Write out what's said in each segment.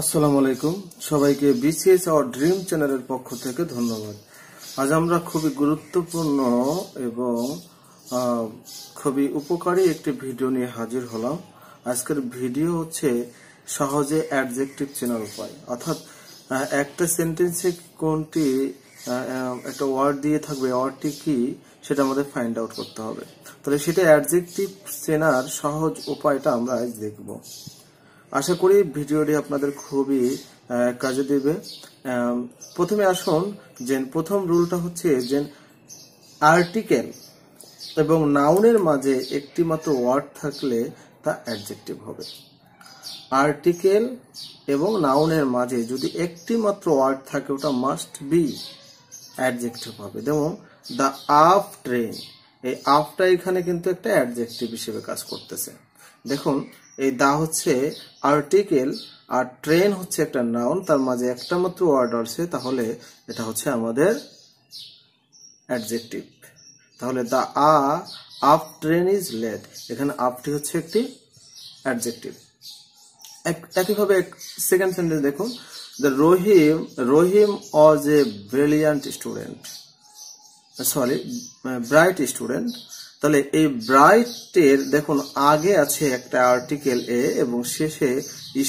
আসসালামু আলাইকুম সবাইকে বিসিএস আওয়ার ড্রিম চ্যানেলের পক্ষ থেকে ধন্যবাদ আজ আমরা খুবই গুরুত্বপূর্ণ এবং খুবই উপকারী একটি ভিডিও নিয়ে হাজির হলাম আজকের ভিডিও হচ্ছে সহজে অ্যাডজেক্টিভ চেনার উপায় অর্থাৎ একটা সেন্টেন্সে কোনটি একটা ওয়ার্ড দিয়ে থাকবে ওয়ার্ডটি কি সেটা আমাদের ফাইন্ড আউট করতে হবে তাহলে সেটা অ্যাডজেক্টিভ চেনার সহজ উপায়টা আমরা আজ দেখব আশা করি ভিডিওটি আপনাদের খুবই কাজে দেবে প্রথমে আসুন যে প্রথম রুলটা হচ্ছে যে আর্টিকেল এবং নাউনের মাঝে একটি মাত্র ওয়ার্ড থাকলে তা অ্যাডজেক্টিভ হবে আর্টিকেল এবং নাউনের মাঝে যদি একটি মাত্র ওয়ার্ড থাকে ওটা মাস্ট বি অ্যাডজেক্টিভ হবে যেমন দ্য আপ ট্রেন এই আপটা এখানে কিন্তু একটা অ্যাডজেক্টিভ হিসেবে কাজ করতেছে দেখুন এই দা হচ্ছে আর্টিকেল আর ট্রেন হচ্ছে একটা নাউন তার মাঝে একটা মাত্র ওয়ার্ড আছে তাহলে এটা হচ্ছে আমাদের অ্যাডজেক্টিভ তাহলে the uh up train is late এখানে আপটি হচ্ছে একটি অ্যাডজেক্টিভ একইভাবে সেকেন্ড সেন্টেন্স দেখুন the Rahim Rahim is a brilliant student sorry bright student তাহলে এই ব্রাইটের দেখুন আগে আছে একটা আর্টিকেল এ এবং শেষে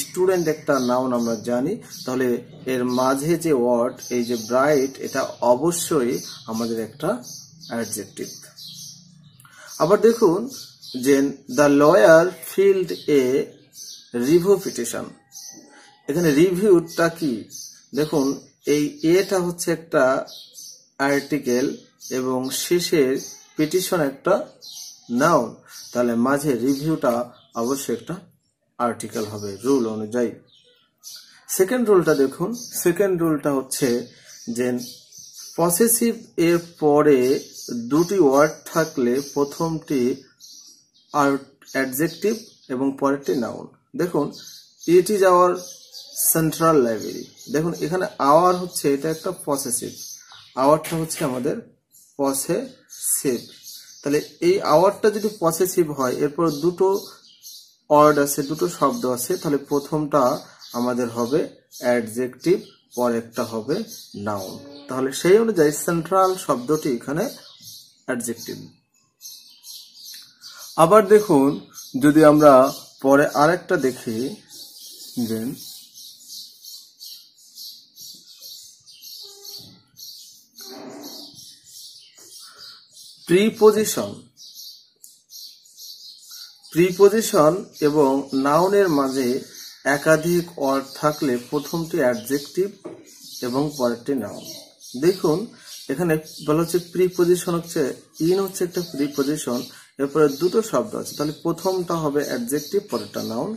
স্টুডেন্ট একটা নাউন আমরা জানি তাহলে এর মাঝে যে ওয়ার্ড এই যে ব্রাইট এটা অবশ্যই আমাদের একটা অ্যাডজেক্টিভ আবার দেখুন যে the lawyer filed a review petition এখানে রিভিউটা কি দেখুন এই এটা হচ্ছে একটা আর্টিকেল এবং শেষের পিটিশন একটা নাউন তাহলে মাঝে রিভিউটা অবশ্যই একটা আর্টিকেল হবে রুল অনুযায়ী সেকেন্ড রুলটা দেখুন সেকেন্ড রুলটা হচ্ছে যে পসেসিভ এর পরে দুটি ওয়ার্ড থাকলে প্রথমটি আর অ্যাডজেক্টিভ এবং পরেরটি নাউন দেখুন it is our central library দেখুন এখানে আওয়ার হচ্ছে এটা একটা পসেসিভ আওয়ারটা হচ্ছে আমাদের পসেসিভ তাহলে এই আওয়ারটা যদি পসেসিভ হয় এরপর দুটো ওয়ার্ড আছে দুটো শব্দ আছে তাহলে প্রথমটা আমাদের হবে অ্যাডজেক্টিভ পরেরটা হবে নাউন তাহলে সেই অনুযায়ী সেন্ট্রাল শব্দটি এখানে অ্যাডজেক্টিভ আবার দেখুন যদি আমরা পরে আরেকটা দেখি দেন প্রিপোজিশন প্রিপোজিশন এবং নাউনের মাঝে একাধিক অর্থ থাকলে প্রথমটি অ্যাডজেক্টিভ এবং পরেরটি নাউন দেখুন এখানে বলা হচ্ছে প্রিপোজিশন হচ্ছে ইন হচ্ছে একটা প্রিপোজিশন এরপরে দুটো শব্দ আছে তাহলে প্রথমটা হবে অ্যাডজেক্টিভ পরেরটা নাউন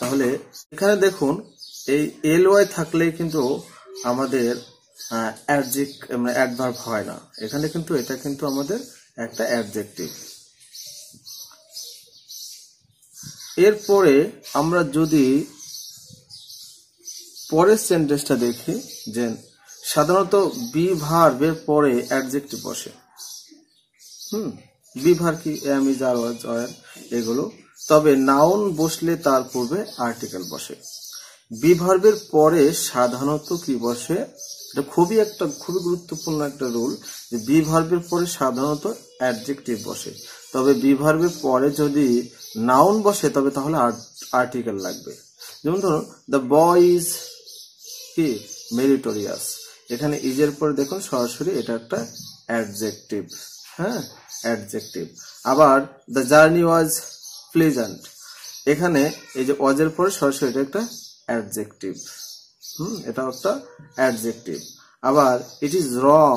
তাহলে এখানে দেখুন এই এল ওয়াই থাকলে কিন্তু আমাদের অ্যাডজেক্ট মানে অ্যাডভার্ব হয় না এখানে কিন্তু এটা কিন্তু আমাদের একটা অ্যাডজেক্টিভ এরপরে আমরা যদি পরের সেন্টেন্সটা দেখি যে সাধারণত বি ভার্বের পরে অ্যাডজেক্টিভ বসে হুম বি ভার কি এম ইজ আর ওয়াজ এগুলো তবে নাউন বসলে তার পূর্বে আর্টিকেল বসে বি ভার্বের পরে সাধারণত কি বসে এটা খুবই একটা খুবই গুরুত্বপূর্ণ একটা রুল যে বি পরে সাধারণত অ্যাডজেক্টিভ বসে তবে বি পরে যদি নাউন বসে তবে তাহলে আর্টিকেল লাগবে যেমন ধরুন দ্য বয় ইজ কি মেরিটোরিয়াস এখানে ইজের পরে দেখুন সরাসরি এটা একটা অ্যাডজেক্টিভ হ্যাঁ অ্যাডজেক্টিভ আবার দ্য জার্নি ওয়াজ প্লেজেন্ট এখানে এই যে ওয়াজের পরে সরাসরি এটা একটা অ্যাডজেক্টিভ হুম এটা একটা অ্যাডজেক্টিভ আবার ইট ইজ রং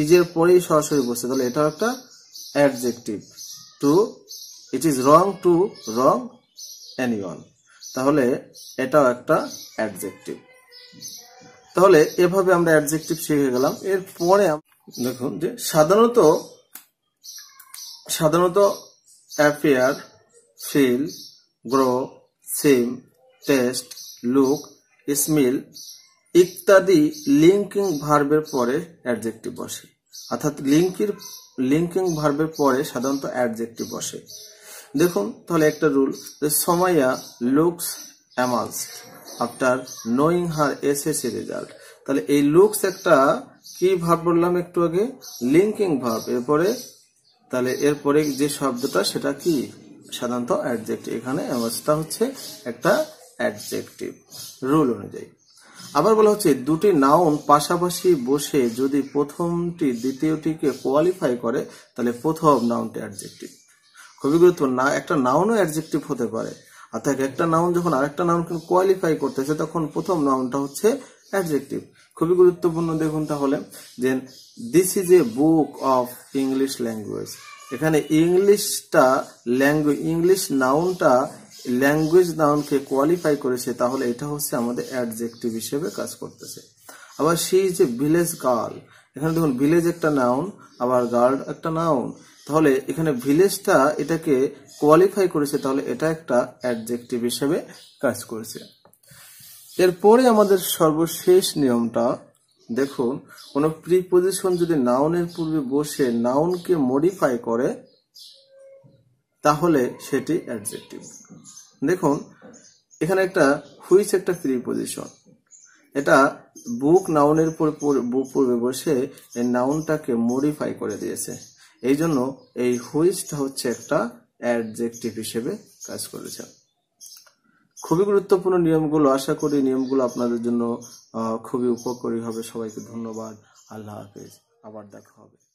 ইজের পরেই সরাসরি বসছে তাহলে এটা একটা adjective to it is wrong to wrong anyone তাহলে এটাও একটা অ্যাডজেক্টিভ তাহলে এভাবে আমরা অ্যাডজেক্টিভ শিখে গেলাম এরপরে দেখুন যে সাধারণত সাধারণত appear feel grow seem taste look smell ইত্যাদি লিঙ্কিং ভার্বের পরে অ্যাডজেক্টিভ বসে অর্থাৎ লিঙ্কির লিঙ্কিং ভার্বের পরে সাধারণত অ্যাডজেক্টিভ বসে দেখুন তাহলে একটা রুল সময়া looks amazed after knowing her এস এ রেজাল্ট তাহলে এই লুকস একটা কি ভাব বললাম একটু আগে লিঙ্কিং ভাব এরপরে তাহলে এরপরে যে শব্দটা সেটা কি সাধারণত অ্যাডজেক্ট এখানে অ্যামাজটা হচ্ছে একটা অ্যাডজেক্টিভ রুল অনুযায়ী আবার বলা হচ্ছে দুটি নাউন পাশাপাশি বসে যদি প্রথমটি দ্বিতীয়টিকে কোয়ালিফাই করে তাহলে প্রথম নাউনটি অ্যাডজেক্টিভ খুবই গুরুত্বপূর্ণ না একটা নাউনও অ্যাডজেক্টিভ হতে পারে অর্থাৎ একটা নাউন যখন আরেকটা নাউনকে কোয়ালিফাই করতেছে তখন প্রথম নাউনটা হচ্ছে অ্যাডজেক্টিভ খুবই গুরুত্বপূর্ণ দেখুন তাহলে যে this is a book of English language এখানে ইংলিশটা ল্যাঙ্গুয়েজ ইংলিশ নাউনটা ল্যাঙ্গুয়েজ নাউনকে কোয়ালিফাই করেছে তাহলে এটা হচ্ছে আমাদের অ্যাডজেক্টিভ হিসেবে কাজ করতেছে আবার সেই যে ভিলেজ গার্ল এখানে দেখুন ভিলেজ একটা নাউন আবার গার্ল একটা নাউন তাহলে এখানে ভিলেজটা এটাকে কোয়ালিফাই করেছে তাহলে এটা একটা অ্যাডজেক্টিভ হিসেবে কাজ করেছে এরপরে আমাদের সর্বশেষ নিয়মটা দেখুন কোনো প্রিপোজিশন যদি নাউনের পূর্বে বসে নাউনকে মডিফাই করে তাহলে সেটি অ্যাডজেক্টিভ দেখুন এখানে একটা হুইচ একটা প্রিপোজিশন এটা বুক নাউনের বুক পূর্বে বসে এই নাউনটাকে মডিফাই করে দিয়েছে এই জন্য এই হুইচটা হচ্ছে একটা অ্যাডজেক্টিভ হিসেবে কাজ করেছে খুবই গুরুত্বপূর্ণ নিয়মগুলো আশা করি নিয়মগুলো আপনাদের জন্য খুবই উপকারী হবে সবাইকে ধন্যবাদ আল্লাহ হাফেজ আবার দেখা হবে